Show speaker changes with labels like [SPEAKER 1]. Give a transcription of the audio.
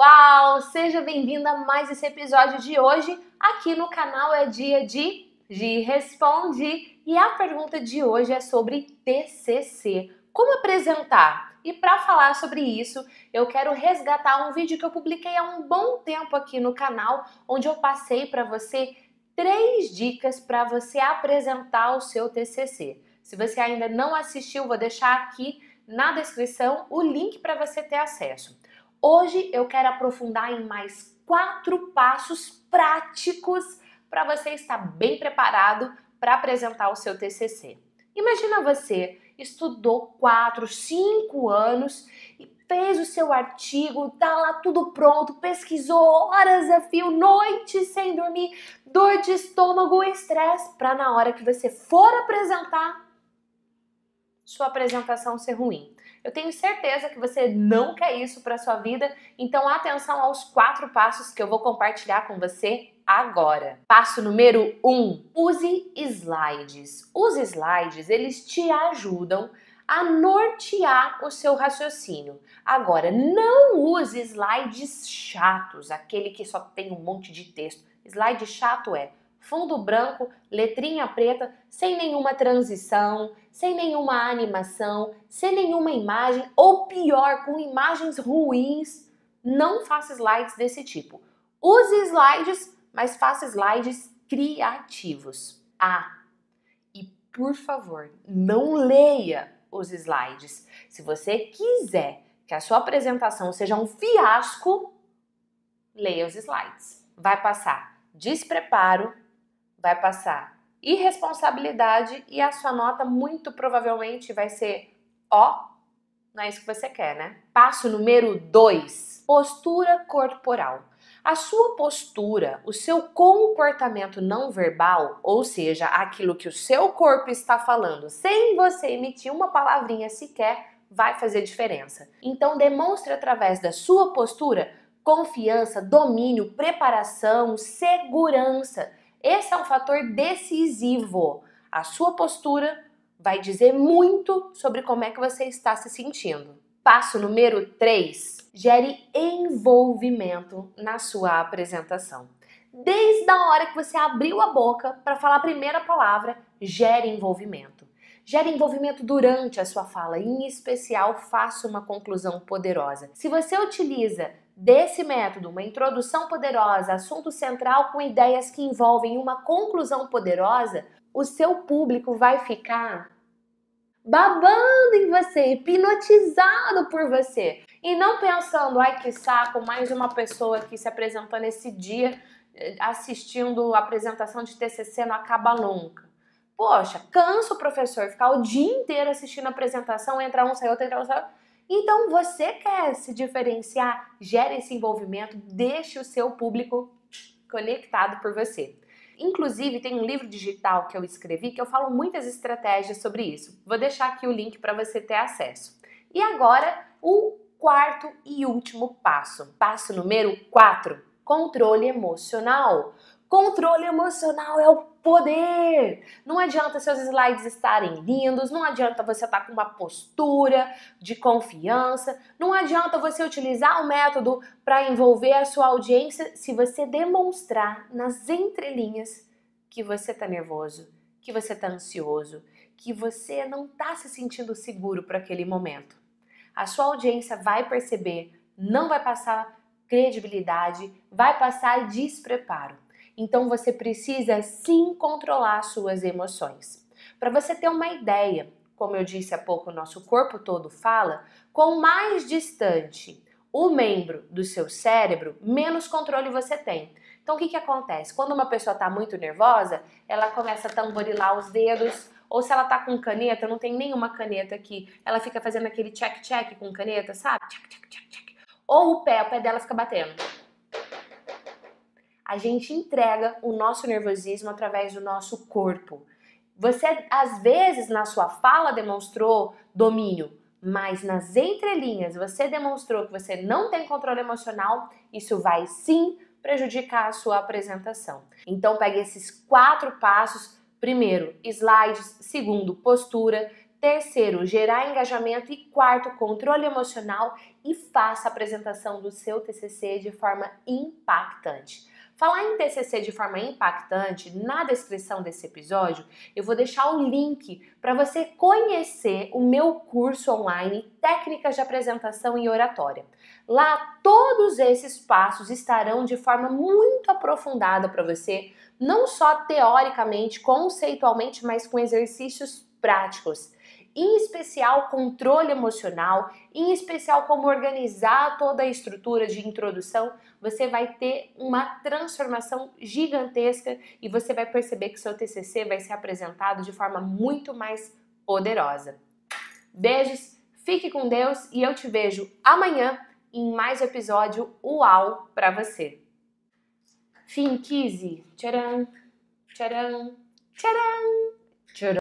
[SPEAKER 1] Uau! Seja bem-vinda a mais esse episódio de hoje. Aqui no canal é dia de de Responde e a pergunta de hoje é sobre TCC. Como apresentar? E para falar sobre isso, eu quero resgatar um vídeo que eu publiquei há um bom tempo aqui no canal, onde eu passei para você três dicas para você apresentar o seu TCC. Se você ainda não assistiu, vou deixar aqui na descrição o link para você ter acesso. Hoje eu quero aprofundar em mais quatro passos práticos para você estar bem preparado para apresentar o seu TCC. Imagina você estudou 4, 5 anos e fez o seu artigo, tá lá tudo pronto, pesquisou horas a fio, noite sem dormir, dor de estômago, estresse, para na hora que você for apresentar sua apresentação ser ruim. Eu tenho certeza que você não quer isso para sua vida, então atenção aos quatro passos que eu vou compartilhar com você agora. Passo número um, use slides. Os slides, eles te ajudam a nortear o seu raciocínio. Agora, não use slides chatos, aquele que só tem um monte de texto. Slide chato é fundo branco, letrinha preta, sem nenhuma transição, sem nenhuma animação, sem nenhuma imagem, ou pior, com imagens ruins, não faça slides desse tipo. Use slides, mas faça slides criativos. Ah, e por favor, não leia os slides. Se você quiser que a sua apresentação seja um fiasco, leia os slides. Vai passar despreparo, vai passar irresponsabilidade e a sua nota muito provavelmente vai ser ó, não é isso que você quer, né? Passo número 2, postura corporal. A sua postura, o seu comportamento não verbal, ou seja, aquilo que o seu corpo está falando, sem você emitir uma palavrinha sequer, vai fazer diferença. Então demonstre através da sua postura confiança, domínio, preparação, segurança esse é um fator decisivo. A sua postura vai dizer muito sobre como é que você está se sentindo. Passo número 3: gere envolvimento na sua apresentação. Desde a hora que você abriu a boca para falar a primeira palavra, gere envolvimento. Gere envolvimento durante a sua fala, em especial, faça uma conclusão poderosa. Se você utiliza desse método, uma introdução poderosa, assunto central com ideias que envolvem uma conclusão poderosa, o seu público vai ficar babando em você, hipnotizado por você. E não pensando, ai que saco, mais uma pessoa que se apresentou nesse dia eh, assistindo a apresentação de TCC não acaba nunca. Poxa, cansa o professor ficar o dia inteiro assistindo a apresentação, entra um, sai outro, entra um, sai outro então, você quer se diferenciar? Gere esse envolvimento, deixe o seu público conectado por você. Inclusive, tem um livro digital que eu escrevi que eu falo muitas estratégias sobre isso. Vou deixar aqui o link para você ter acesso. E agora, o quarto e último passo. Passo número 4: controle emocional. Controle emocional é o poder. Não adianta seus slides estarem lindos, não adianta você estar tá com uma postura de confiança, não adianta você utilizar o método para envolver a sua audiência se você demonstrar nas entrelinhas que você está nervoso, que você está ansioso, que você não está se sentindo seguro para aquele momento. A sua audiência vai perceber, não vai passar credibilidade, vai passar despreparo. Então você precisa sim controlar suas emoções. Para você ter uma ideia, como eu disse há pouco, o nosso corpo todo fala, Quanto mais distante o membro do seu cérebro, menos controle você tem. Então o que, que acontece? Quando uma pessoa está muito nervosa, ela começa a tamborilar os dedos, ou se ela tá com caneta, não tem nenhuma caneta aqui, ela fica fazendo aquele check-check com caneta, sabe? Check, check, check, check. Ou o pé, o pé dela fica batendo a gente entrega o nosso nervosismo através do nosso corpo. Você às vezes na sua fala demonstrou domínio, mas nas entrelinhas você demonstrou que você não tem controle emocional, isso vai sim prejudicar a sua apresentação. Então pegue esses quatro passos: primeiro, slides, segundo, postura, terceiro, gerar engajamento e quarto, controle emocional e faça a apresentação do seu TCC de forma impactante. Falar em TCC de forma impactante, na descrição desse episódio eu vou deixar o link para você conhecer o meu curso online Técnicas de Apresentação e Oratória. Lá todos esses passos estarão de forma muito aprofundada para você, não só teoricamente, conceitualmente, mas com exercícios práticos em especial controle emocional, em especial como organizar toda a estrutura de introdução, você vai ter uma transformação gigantesca e você vai perceber que seu TCC vai ser apresentado de forma muito mais poderosa. Beijos, fique com Deus e eu te vejo amanhã em mais episódio UAU para você. Fim 15. Tcharam, tcharam, tcharam.